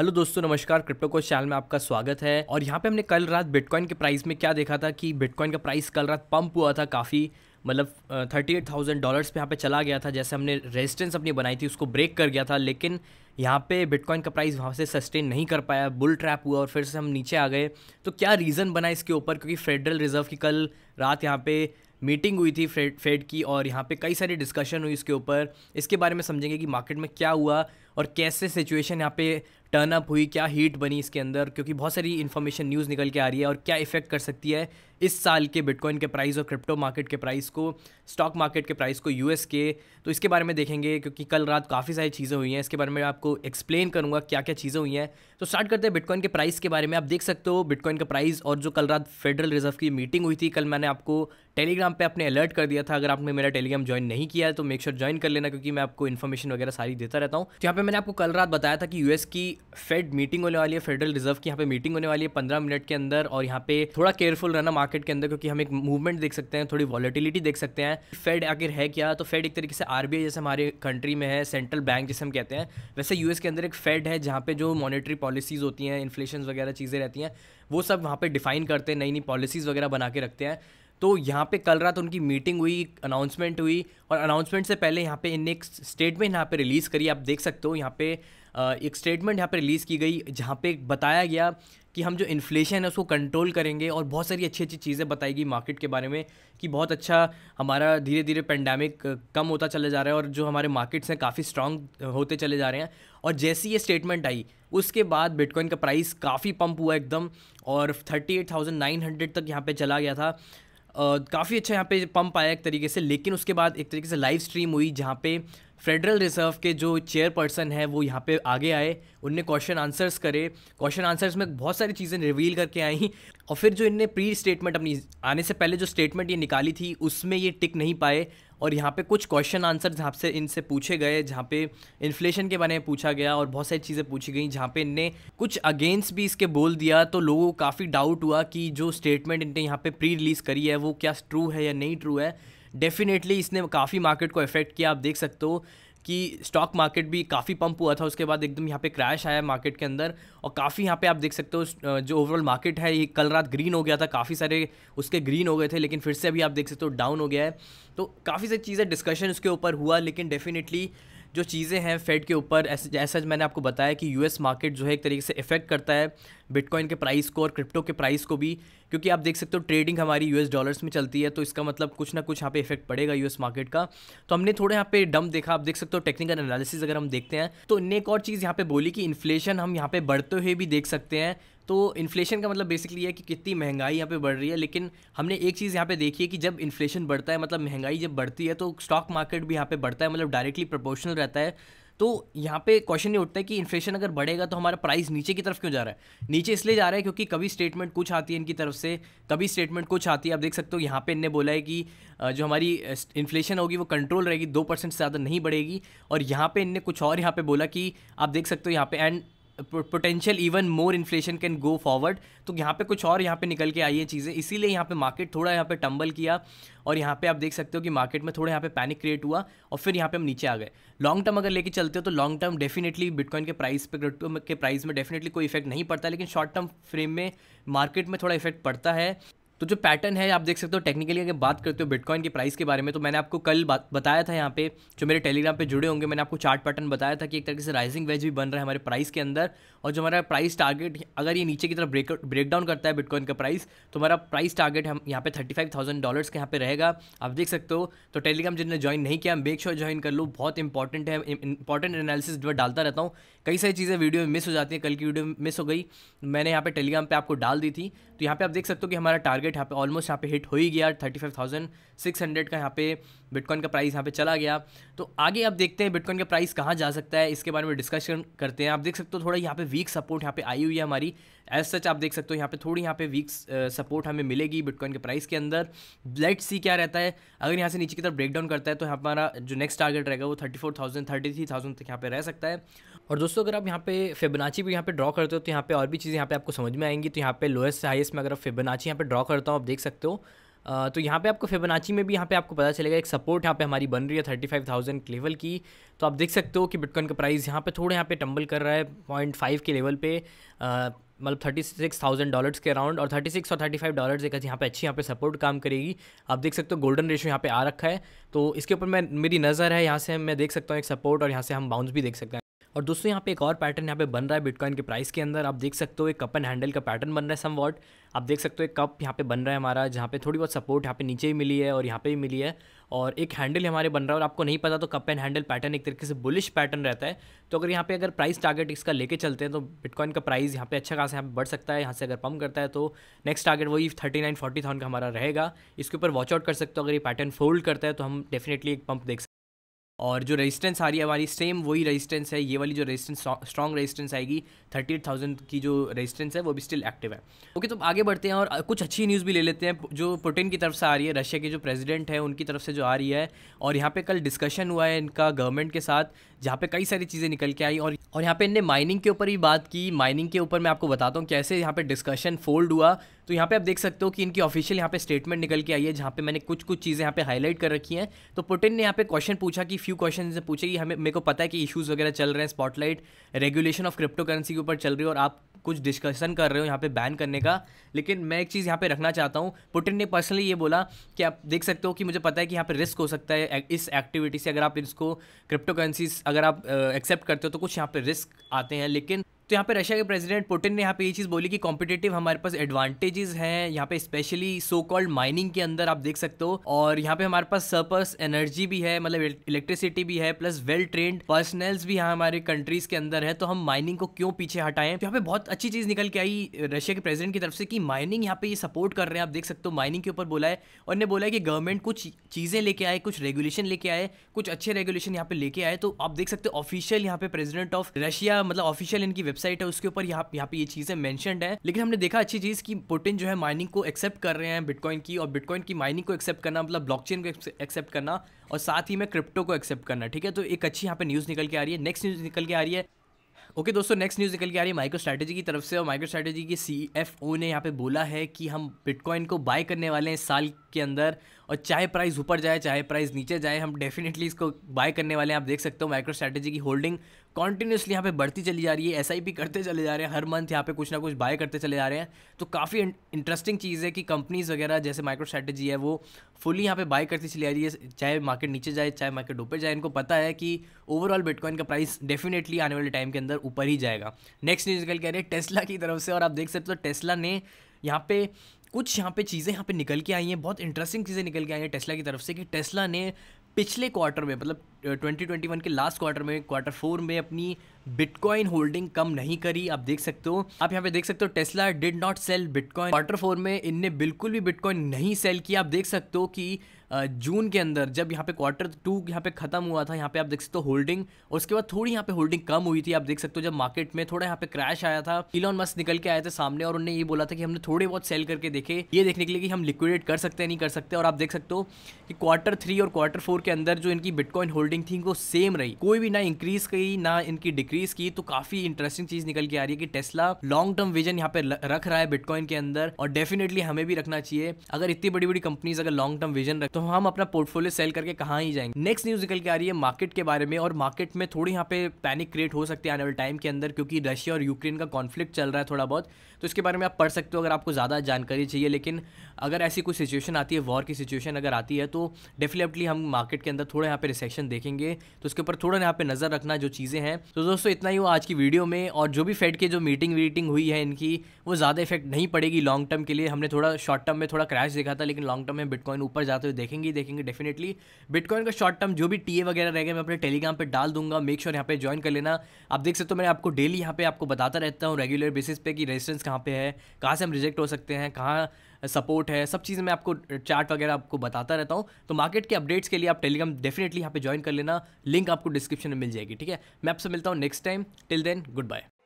hello दोस्तों नमस्कार crypto को चैनल में आपका स्वागत है और यहाँ पे हमने कल रात बिटकॉइन के प्राइस में क्या देखा था कि बिटकॉइन का प्राइस कल रात पंप हुआ था काफ़ी मतलब थर्टी एट थाउजेंड डॉलर्स पे यहाँ पे चला गया था जैसे हमने रेजिस्टेंस अपनी बनाई थी उसको ब्रेक कर गया था लेकिन यहाँ पे बिटकॉइन का प्राइस वहाँ से सस्टेन नहीं कर पाया बुल ट्रैप हुआ और फिर से हम नीचे आ गए तो क्या रीज़न बना इसके ऊपर क्योंकि फेडरल रिजर्व की कल रात यहाँ पे मीटिंग हुई थी फेड फेड की और यहाँ पे कई सारी डिस्कशन हुई इसके ऊपर इसके बारे में समझेंगे कि मार्केट में क्या हुआ और कैसे सिचुएशन यहाँ पे टर्न अप हुई क्या हीट बनी इसके अंदर क्योंकि बहुत सारी इन्फॉर्मेशन न्यूज़ निकल के आ रही है और क्या इफेक्ट कर सकती है इस साल के बिटकॉइन के प्राइस और क्रिप्टो मार्केट के प्राइस को स्टॉक मार्केट के प्राइस को यूएस के तो इसके बारे में देखेंगे क्योंकि कल रात काफ़ी सारी चीज़ें हुई हैं इसके बारे में आप आपको एक्सप्लेन करूंगा क्या क्या चीज़ें हुई हैं तो स्टार्ट करते हैं बिटकॉइन के प्राइस के बारे में आप देख सकते हो बिटकॉइन का प्राइस और जो कल रात फेडरल रिजर्व की मीटिंग हुई थी कल मैंने आपको टेलीग्राम पे आपने अलर्ट कर दिया था अगर आपने मेरा टेलीग्राम ज्वाइन नहीं किया है तो मेक श्योर ज्वाइन कर लेना क्योंकि मैं आपको इन्फॉर्मेशन वगैरह सारी देता रहता हूँ तो यहाँ पे मैंने आपको कल रात बताया था कि यूएस की फेड मीटिंग होने वाली है फेडरल रिजर्व की यहाँ पे मीटिंग होने वाली है पंद्रह मिनट के अंदर और यहाँ पे थोड़ा केयरफुल रहना मार्केट के अंदर क्योंकि हम एक मूवमेंट देख सकते हैं थोड़ी वॉलिटिलिटी देख सकते हैं फेड आखिर है क्या तो फेड एक तरीके से आरबीआई जैसे हमारे कंट्री में है सेंट्रल बैंक जिसे हम कहते हैं वैसे यूएस के अंदर एक फेड है जहाँ पे जो मॉनिटरी पॉलिसीज़ होती हैं इन्फ्लेशन वगैरह चीज़ें रहती हैं वो सब वहाँ पे डिफाइन करते हैं नई नई पॉलिसीज़ वगैरह बना के रखते हैं तो यहाँ पे कल रात उनकी मीटिंग हुई अनाउंसमेंट हुई और अनाउंसमेंट से पहले यहाँ पे इनने एक स्टेटमेंट यहाँ पे रिलीज़ करी आप देख सकते हो यहाँ पे एक स्टेटमेंट यहाँ पे रिलीज़ की गई जहाँ पे बताया गया कि हम जो इन्फ्लेशन है उसको कंट्रोल करेंगे और बहुत सारी अच्छी अच्छी चीज़ें बताएगी मार्केट के बारे में कि बहुत अच्छा हमारा धीरे धीरे पेंडेमिक कम होता चले जा रहा है और जो हमारे मार्केट्स हैं काफ़ी स्ट्रांग होते चले जा रहे हैं और जैसी ये स्टेटमेंट आई उसके बाद बिटकॉइन का प्राइस काफ़ी पम्प हुआ एकदम और thirty eight thousand nine hundred तक यहाँ पर चला गया था काफ़ी अच्छा यहाँ पे पंप आया एक तरीके से लेकिन उसके बाद एक तरीके से लाइव स्ट्रीम हुई जहाँ पे फेडरल रिजर्व के जो चेयर पर्सन है वो यहाँ पे आगे आए उनने क्वेश्चन आंसर्स करे क्वेश्चन आंसर्स में बहुत सारी चीज़ें रिवील करके आई और फिर जो इनने प्री स्टेटमेंट अपनी आने से पहले जो स्टेटमेंट ये निकाली थी उसमें ये टिक नहीं पाए और यहाँ पे कुछ क्वेश्चन आंसर जहाँ से इनसे पूछे गए जहाँ पे इन्फ्लेशन के बारे में पूछा गया और बहुत सारी चीज़ें पूछी गई जहाँ पे इनने कुछ अगेंस्ट भी इसके बोल दिया तो लोगों को काफ़ी डाउट हुआ कि जो स्टेटमेंट इनने यहाँ पे प्री रिलीज़ करी है वो क्या ट्रू है या नहीं ट्रू है डेफिनेटली इसने काफ़ी मार्केट को इफेक्ट किया आप देख सकते हो कि स्टॉक मार्केट भी काफ़ी पंप हुआ था उसके बाद एकदम यहाँ पे क्रैश आया मार्केट के अंदर और काफ़ी यहाँ पे आप देख सकते हो जो ओवरऑल मार्केट है ये कल रात ग्रीन हो गया था काफ़ी सारे उसके ग्रीन हो गए थे लेकिन फिर से अभी आप देख सकते हो डाउन हो गया है तो काफ़ी सारी चीज़ें डिस्कशन उसके ऊपर हुआ लेकिन डेफिनेटली जो चीज़ें हैं फेड के ऊपर ऐसे जैसा मैंने आपको बताया कि यूएस मार्केट जो है एक तरीके से इफेक्ट करता है बिटकॉइन के प्राइस को और क्रिप्टो के प्राइस को भी क्योंकि आप देख सकते हो ट्रेडिंग हमारी यूएस डॉलर्स में चलती है तो इसका मतलब कुछ ना कुछ यहाँ पे इफेक्ट पड़ेगा यूएस मार्केट का तो हमने थोड़े यहाँ पे डम देखा आप देख सकते हो टेक्निकल एनालिसिस अगर हम देखते हैं तो ने एक और चीज़ यहाँ पे बोली कि इन्फ्लेशन हम यहाँ पे बढ़ते हुए भी देख सकते हैं तो इन्फ्लेशन का मतलब बेसिकली है कि कितनी महंगाई यहाँ पे बढ़ रही है लेकिन हमने एक चीज़ यहाँ पे देखी है कि जब इन्फ्लेशन बढ़ता है मतलब महंगाई जब बढ़ती है तो स्टॉक मार्केट भी यहाँ पे बढ़ता है मतलब डायरेक्टली प्रोपोर्शनल रहता है तो यहाँ पे क्वेश्चन ये उठता है कि इन्फ्लेशन अगर बढ़ेगा तो हमारा प्राइस नीचे की तरफ क्यों जा रहा है नीचे इसलिए जा रहा है क्योंकि कभी स्टेटमेंट कुछ आती है इनकी तरफ से कभी स्टेटमेंट कुछ आती है आप देख सकते हो यहाँ पे इनने बोला है कि जो हमारी इन्फ्लेशन होगी वो कंट्रोल रहेगी दो परसेंट से ज़्यादा नहीं बढ़ेगी और यहाँ पे इनने कुछ और यहाँ पे बोला कि आप देख सकते हो यहाँ पे and potential even more inflation can go forward तो यहाँ पे कुछ और यहाँ पे निकल के आई है चीज़ें इसीलिए यहाँ पे मार्केट थोड़ा यहाँ पे टंबल किया और यहाँ पे आप देख सकते हो कि मार्केट में थोड़ा यहाँ पे पैनिक क्रिएट हुआ और फिर यहाँ पे हम नीचे आ गए लॉन्ग टर्म अगर लेके चलते हो तो लॉन्ग टर्म डेफिनेटली बिटकॉइन के प्राइस पे क्रिप्टो के प्राइस में डेफिनेटली कोई इफेक्ट नहीं पड़ता लेकिन शॉर्ट टर्म फ्रेम में मार्केट में थोड़ा इफेक्ट पड़ता है तो जो पैटर्न है आप देख सकते हो टेक्निकली अगर बात करते हो बिटकॉइन के प्राइस के बारे में तो मैंने आपको कल बताया था यहाँ पे जो मेरे टेलीग्राम पे जुड़े होंगे मैंने आपको चार्ट पैटर्न बताया था कि एक तरीके से राइजिंग वेज भी बन रहा है हमारे प्राइस के अंदर और जो हमारा प्राइस टारगेट अगर ये नीचे की तरफ ब्रेक ब्रेक डाउन करता है बिटकॉइन का प्राइस तो हमारा प्राइस टारगेट हम यहाँ पे थर्टी फाइव थाउजेंड डॉलर्स के यहाँ पे रहेगा आप देख सकते हो तो टेलीग्राम जिनने ज्वाइन नहीं किया मेक श्योर ज्वाइन कर लो बहुत इंपॉर्टेंट है इंपॉर्टेंट एनालिसिस जो डालता रहता हूँ कई सारी चीज़ें वीडियो में मिस हो जाती है कल की वीडियो मिस हो गई मैंने यहाँ पे टेलीग्राम पर आपको डाल दी थी तो यहाँ पर आप देख सकते हो कि हमारा टारगेट टारगेट यहाँ पे ऑलमोस्ट यहाँ पे हिट हो ही गया thirty five thousand six hundred का यहाँ पे बिटकॉइन का प्राइस यहाँ पे चला गया तो आगे आप देखते हैं बिटकॉइन का प्राइस कहाँ जा सकता है इसके बारे में डिस्कशन करते हैं आप देख सकते हो थोड़ा यहाँ पे वीक सपोर्ट यहाँ पे आई हुई है हमारी एज सच आप देख सकते हो यहाँ पे थोड़ी यहाँ पे वीक सपोर्ट हमें मिलेगी बिटकॉइन के प्राइस के अंदर ब्लेट सी क्या रहता है अगर यहाँ से नीचे की तरफ ब्रेकडाउन करता है तो हमारा जो नेक्स्ट टारगेट रहेगा वो thirty four thousand thirty three thousand तक यहाँ पे रह सकता है और दोस्तों अगर आप यहाँ पे फेबनाची भी यहाँ पे ड्रॉ करते हो तो यहाँ पे और भी चीज़ें यहाँ पे आपको समझ में आएंगी तो यहाँ पे लोएस्ट से हाइस्ट में अगर आप फेबनाची यहाँ पे ड्रॉ करता हूँ आप देख सकते हो तो यहाँ पे आपको फेबनाची में भी यहाँ पे आपको पता चलेगा एक सपोर्ट यहाँ पे हमारी बन रही है थर्टी फाइव थाउजेंड लेवल की तो आप देख सकते हो कि बिटकॉइन का प्राइस यहाँ पे थोड़ा यहाँ पे टंबल कर रहा है पॉइंट फाइव के लेवल पे मतलब थर्टी सिक्स थाउजेंड डॉलर्स के अराउंड और थर्टी सिक्स और थर्टी फाइव डॉलर्स एक यहाँ पे अच्छी यहाँ पे सपोर्ट काम करेगी आप देख सकते हो गोल्डन रेशो यहाँ पे आ रखा है तो इसके ऊपर मैं मेरी नज़र है यहाँ से मैं देख सकता हूँ एक सपोर्ट और यहाँ से हम बाउंस भी देख सकते हैं और दोस्तों यहाँ पे एक और पैटर्न यहाँ पे बन रहा है बिटकॉइन के प्राइस के अंदर आप देख सकते हो एक कप एंड हैंडल का पैटर्न बन रहा है सम वॉट आप देख सकते हो एक कप यहाँ पे बन रहा है हमारा जहाँ पे थोड़ी बहुत सपोर्ट यहाँ पे नीचे ही मिली है और यहाँ पे भी मिली है और एक हैंडल हमारे बन रहा है और आपको नहीं पता तो कप एंड हैंडल पैटर्न एक तरीके से बुलिश पैटर्न रहता है तो अगर यहाँ पे अगर प्राइस टारगेट इसका लेके चलते हैं तो बिटकॉइन का प्राइस यहाँ पे अच्छा खासा यहाँ पे बढ़ सकता है यहाँ से अगर पम्प करता है तो नेक्स्ट टारगेट वही थर्टी नाइन फोर्टी का हमारा रहेगा इसके ऊपर वॉच आउट कर सकते हो अगर ये पैटर्न फोल्ड करता है तो हम डेफिनेटली एक पंप देख और जो रेजिस्टेंस आ रही है हमारी सेम वही रेजिस्टेंस है ये वाली जो रेजिस्टेंस स्ट्रॉन्ग रेजिस्टेंस आएगी थर्टी एट थाउजेंड की जो रेजिस्टेंस है वो भी स्टिल एक्टिव है ओके okay, तो आगे बढ़ते हैं और कुछ अच्छी न्यूज़ भी ले लेते हैं जो पुटिन की तरफ से आ रही है रशिया के जो प्रेजिडेंट है उनकी तरफ से जो आ रही है और यहाँ पे कल डिस्कशन हुआ है इनका गवर्नमेंट के साथ जहाँ पे कई सारी चीज़ें निकल के आई और और यहाँ पे इनने माइनिंग के ऊपर भी बात की माइनिंग के ऊपर मैं आपको बताता हूँ कैसे यहाँ पे डिस्कशन फोल्ड हुआ तो यहाँ पे आप देख सकते हो कि इनकी ऑफिशियल यहाँ पे स्टेटमेंट निकल के आई है जहाँ पे मैंने कुछ कुछ चीज़ें यहाँ पे हाईलाइट कर रखी हैं तो पुटिन ने यहाँ पे क्वेश्चन पूछा कि फ्यू क्वेश्चन से पूछे कि हमें मेरे को पता है कि इशूज़ वगैरह चल रहे हैं spotlight regulation of crypto currency के ऊपर चल रही है और आप कुछ डिस्कशन कर रहे हो यहाँ पे बैन करने का लेकिन मैं एक चीज़ यहाँ पे रखना चाहता हूँ पुटिन ने पर्सनली ये बोला कि आप देख सकते हो कि मुझे पता है कि यहाँ पे रिस्क हो सकता है इस एक्टिविटी से अगर आप इसको क्रिप्टो करेंसीज अगर आप एक्सेप्ट करते हो तो कुछ यहाँ पे रिस्क आते हैं लेकिन तो यहाँ पे रशिया के प्रेसिडेंट पुटिन ने यहाँ पे ये चीज़ बोली कि कॉम्पिटेटिव हमारे पास एडवांटेजेस हैं यहाँ पे स्पेशली सो कॉल्ड माइनिंग के अंदर आप देख सकते हो और यहाँ पे हमारे पास सरपस एनर्जी भी है मतलब इलेक्ट्रिसिटी भी है प्लस वेल ट्रेंड पर्सनल्स भी यहाँ हमारे कंट्रीज के अंदर है तो हम माइनिंग को क्यों पीछे हटाएं तो यहाँ पे बहुत अच्छी चीज़ निकल के आई रशिया के प्रेसिडेंट की तरफ से कि माइनिंग यहाँ पे ये सपोर्ट कर रहे हैं आप देख सकते हो माइनिंग के ऊपर बोला है और ने बोला है कि गवर्नमेंट कुछ चीज़ें लेके आए कुछ रेगुलेशन लेके आए कुछ अच्छे रेगुलेशन यहाँ पे लेके आए तो आप देख सकते हो ऑफिशियल यहाँ पे प्रेजिडेंट ऑफ रशिया मतलब ऑफिशियल इनकी वेबसाइट वेबसाइट है उसके ऊपर यहाँ यहाँ पे ये चीज़ें मैंशनड है लेकिन हमने देखा अच्छी चीज़ की पुटिन जो है माइनिंग को एक्सेप्ट कर रहे हैं बिटकॉइन की और बिटकॉइन की माइनिंग को एक्सेप्ट करना मतलब ब्लॉकचेन को एक्सेप्ट करना और साथ ही में क्रिप्टो को एक्सेप्ट करना ठीक है तो एक अच्छी यहाँ पे न्यूज़ निकल के आ रही है नेक्स्ट न्यूज़ निकल के आ रही है ओके okay, दोस्तों नेक्स्ट न्यूज़ निकल के आ रही है माइक्रो स्ट्रैटेजी की तरफ से और माइक्रो स्ट्रैटेजी के सी एफ ओ ने यहाँ पे बोला है कि हम बिटकॉइन को बाय करने वाले हैं इस साल के अंदर और चाहे प्राइस ऊपर जाए चाहे प्राइस नीचे जाए हम डेफिनेटली इसको बाय करने वाले हैं आप देख सकते हो माइक्रो स्ट्रैटेजी की होल्डिंग कॉन्टीन्यूसली यहाँ पे बढ़ती चली जा रही है एस करते चले जा रहे हैं हर मंथ यहाँ पे कुछ ना कुछ बाय करते चले जा रहे हैं तो काफ़ी इंटरेस्टिंग चीज़ है कि कंपनीज़ वगैरह जैसे माइक्रो स्ट्रैटेजी है वो फुली यहाँ पे बाय करती चली जा रही है चाहे मार्केट नीचे जाए चाहे मार्केट ऊपर जाए इनको पता है कि ओवरऑल बिटकॉइन का प्राइस डेफिनेटली आने वाले टाइम के अंदर ऊपर ही जाएगा नेक्स्ट न्यूज़ निकल के आ रही है टेस्ला की तरफ से और आप देख सकते हो टेस्ला ने यहाँ पे कुछ यहाँ पे चीज़ें यहाँ पे निकल के आई हैं बहुत इंटरेस्टिंग चीज़ें निकल के आई हैं टेस्ला की तरफ से कि टेस्ला ने पिछले क्वार्टर में मतलब 2021 के लास्ट क्वार्टर में क्वार्टर फोर में अपनी बिटकॉइन होल्डिंग कम नहीं करी आप देख सकते हो आप यहाँ पे देख सकते हो Tesla did not sell bitcoin quarter four में इनने बिल्कुल भी बिटकॉइन नहीं सेल किया आप देख सकते हो कि जून के अंदर जब यहाँ पे क्वार्टर टू यहाँ पे ख़त्म हुआ था यहाँ पे आप देख सकते हो होल्डिंग और उसके बाद थोड़ी यहाँ पे होल्डिंग कम हुई थी आप देख सकते हो जब मार्केट में थोड़ा यहाँ पे क्रैश आया था इलॉन मस्क निकल के आए थे सामने और उन्होंने ये बोला था कि हमने थोड़े बहुत सेल करके देखे ये देखने के लिए कि हम लिक्विडेट कर सकते हैं नहीं कर सकते और आप देख सकते हो कि क्वार्टर थ्री और क्वार्टर फोर के अंदर जो इनकी बिटकॉइन होल्डिंग होल्डिंग थी वो सेम रही कोई भी ना इंक्रीज की ना इनकी डिक्रीज की तो काफी इंटरेस्टिंग चीज निकल के आ रही है कि टेस्ला लॉन्ग टर्म विजन यहाँ पे रख रहा है बिटकॉइन के अंदर और डेफिनेटली हमें भी रखना चाहिए अगर इतनी बड़ी बड़ी कंपनीज अगर लॉन्ग टर्म विजन रख तो हम अपना पोर्टफोलियो सेल करके कहा ही जाएंगे नेक्स्ट न्यूज निकल के आ रही है मार्केट के बारे में और मार्केट में थोड़ी यहाँ पे पैनिक क्रिएट हो सकती है आने वाले टाइम के अंदर क्योंकि रशिया और यूक्रेन का कॉन्फ्लिक्ट चल रहा है थोड़ा बहुत तो इसके बारे में आप पढ़ सकते हो अगर आपको ज़्यादा जानकारी चाहिए लेकिन अगर ऐसी कोई सिचुएशन आती है वॉर की सिचुएशन अगर आती है तो डेफिनेटली हम मार्केट के अंदर थोड़ा यहाँ पे रिसेक्शन देख देखेंगे तो उसके ऊपर थोड़ा यहाँ पे नज़र रखना जो चीज़ें हैं तो दोस्तों इतना ही हुआ आज की वीडियो में और जो भी फेड के जो मीटिंग वीटिंग हुई है इनकी वो ज़्यादा इफेक्ट नहीं पड़ेगी लॉन्ग टर्म के लिए हमने थोड़ा शॉर्ट टर्म में थोड़ा क्रैश देखा था लेकिन लॉन्ग टर्म में बिटकॉइन ऊपर जाते हुए देखेंगे ही देखेंगे डेफिनेटली बिटकॉइन का शॉर्ट टर्म जो भी टीए वगैरह रहेगा मैं अपने टेलीग्राम पर डाल दूंगा मेक श्योर यहाँ पे ज्वाइन कर लेना आप देख सकते हो मैं आपको डेली यहाँ पे आपको बताता रहता हूँ रेगुलर बेसिस पे कि रेजिस्टेंस कहाँ पे है कहाँ से हम रिजेक्ट हो सकते हैं कहाँ सपोर्ट है सब चीज़ें मैं आपको चार्ट वगैरह आपको बताता रहता हूँ तो मार्केट के अपडेट्स के लिए आप टेलीग्राम डेफिनेटली यहाँ पे ज्वाइन कर लेना लिंक आपको डिस्क्रिप्शन में मिल जाएगी ठीक है मैं आपसे मिलता हूँ next time till then good bye